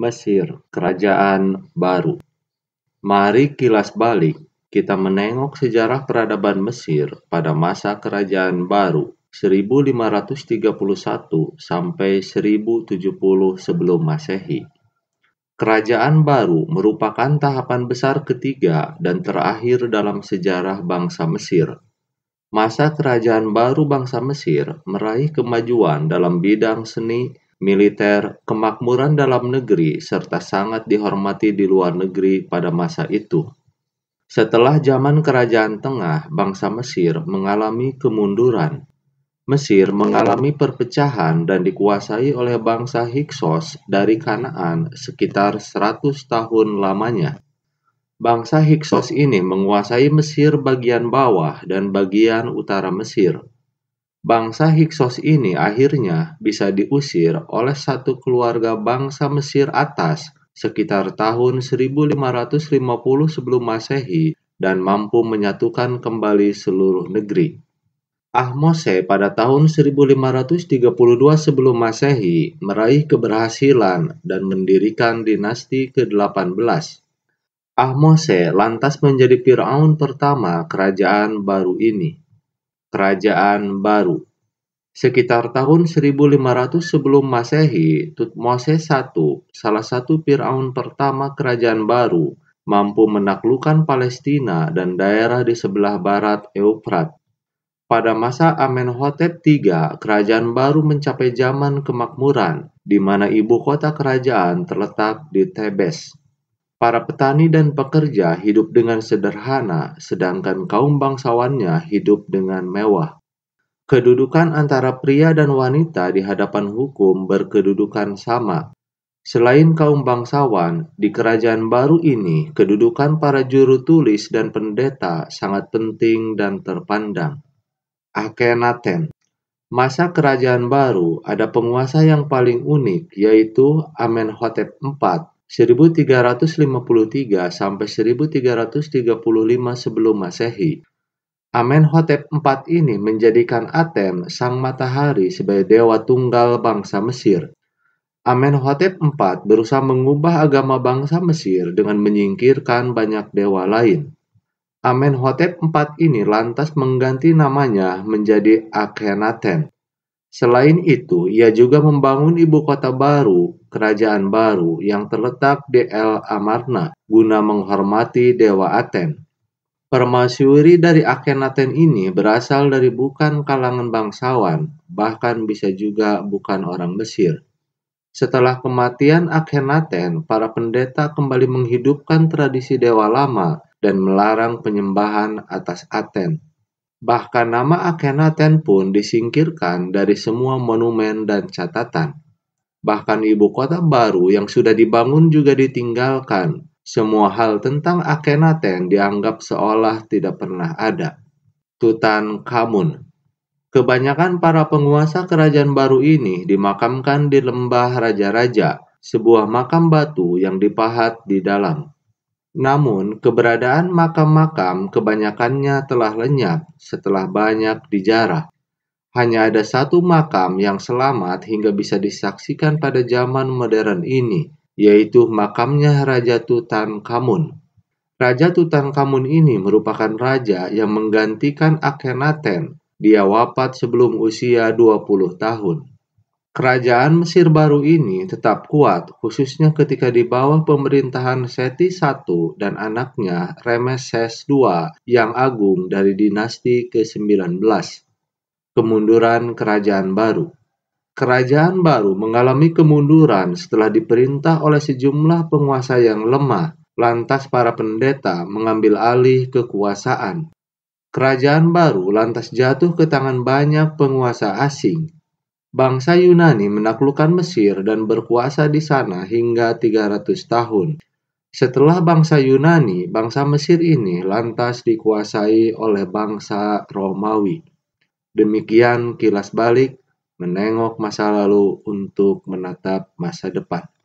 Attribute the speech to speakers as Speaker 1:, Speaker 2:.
Speaker 1: Mesir, Kerajaan Baru. Mari kilas balik, kita menengok sejarah peradaban Mesir pada masa Kerajaan Baru 1531 sampai 1070 sebelum Masehi. Kerajaan Baru merupakan tahapan besar ketiga dan terakhir dalam sejarah bangsa Mesir. Masa Kerajaan Baru bangsa Mesir meraih kemajuan dalam bidang seni, militer, kemakmuran dalam negeri, serta sangat dihormati di luar negeri pada masa itu. Setelah zaman Kerajaan Tengah, bangsa Mesir mengalami kemunduran. Mesir mengalami perpecahan dan dikuasai oleh bangsa Hiksos dari Kanaan sekitar 100 tahun lamanya. Bangsa Hiksos ini menguasai Mesir bagian bawah dan bagian utara Mesir Bangsa Hiksos ini akhirnya bisa diusir oleh satu keluarga bangsa Mesir atas sekitar tahun 1550 sebelum Masehi dan mampu menyatukan kembali seluruh negeri. Ahmose pada tahun 1532 sebelum Masehi meraih keberhasilan dan mendirikan dinasti ke-18. Ahmose lantas menjadi Firaun pertama kerajaan baru ini. Kerajaan Baru. Sekitar tahun 1500 sebelum Masehi, Tutmoses I, salah satu Firaun pertama Kerajaan Baru, mampu menaklukkan Palestina dan daerah di sebelah barat Eufrat. Pada masa Amenhotep III, kerajaan baru mencapai zaman kemakmuran, di mana ibu kota kerajaan terletak di Thebes. Para petani dan pekerja hidup dengan sederhana, sedangkan kaum bangsawannya hidup dengan mewah. Kedudukan antara pria dan wanita di hadapan hukum berkedudukan sama. Selain kaum bangsawan, di kerajaan baru ini kedudukan para juru tulis dan pendeta sangat penting dan terpandang. Akenaten Masa kerajaan baru ada penguasa yang paling unik yaitu Amenhotep IV 1353 sampai 1335 sebelum Masehi. Amenhotep IV ini menjadikan Atem, sang matahari, sebagai dewa tunggal bangsa Mesir. Amenhotep IV berusaha mengubah agama bangsa Mesir dengan menyingkirkan banyak dewa lain. Amenhotep IV ini lantas mengganti namanya menjadi Akhenaten Selain itu, ia juga membangun ibu kota baru, kerajaan baru, yang terletak di El Amarna guna menghormati dewa Aten. Permaisuri dari Akhenaten ini berasal dari bukan kalangan bangsawan, bahkan bisa juga bukan orang Mesir. Setelah kematian Akhenaten, para pendeta kembali menghidupkan tradisi dewa lama dan melarang penyembahan atas Aten. Bahkan nama Akhenaten pun disingkirkan dari semua monumen dan catatan. Bahkan ibu kota baru yang sudah dibangun juga ditinggalkan. Semua hal tentang Akhenaten dianggap seolah tidak pernah ada. Tutankhamun Kebanyakan para penguasa kerajaan baru ini dimakamkan di lembah raja-raja, sebuah makam batu yang dipahat di dalam. Namun, keberadaan makam-makam kebanyakannya telah lenyap setelah banyak dijarah. Hanya ada satu makam yang selamat hingga bisa disaksikan pada zaman modern ini, yaitu makamnya Raja Tutankhamun. Raja Tutankhamun ini merupakan raja yang menggantikan Akhenaten. Dia wafat sebelum usia 20 tahun. Kerajaan Mesir Baru ini tetap kuat, khususnya ketika di bawah pemerintahan Seti I dan anaknya Rameses II yang agung dari dinasti ke-19. Kemunduran Kerajaan Baru Kerajaan baru mengalami kemunduran setelah diperintah oleh sejumlah penguasa yang lemah, lantas para pendeta mengambil alih kekuasaan. Kerajaan baru lantas jatuh ke tangan banyak penguasa asing, Bangsa Yunani menaklukkan Mesir dan berkuasa di sana hingga 300 tahun. Setelah bangsa Yunani, bangsa Mesir ini lantas dikuasai oleh bangsa Romawi. Demikian kilas balik menengok masa lalu untuk menatap masa depan.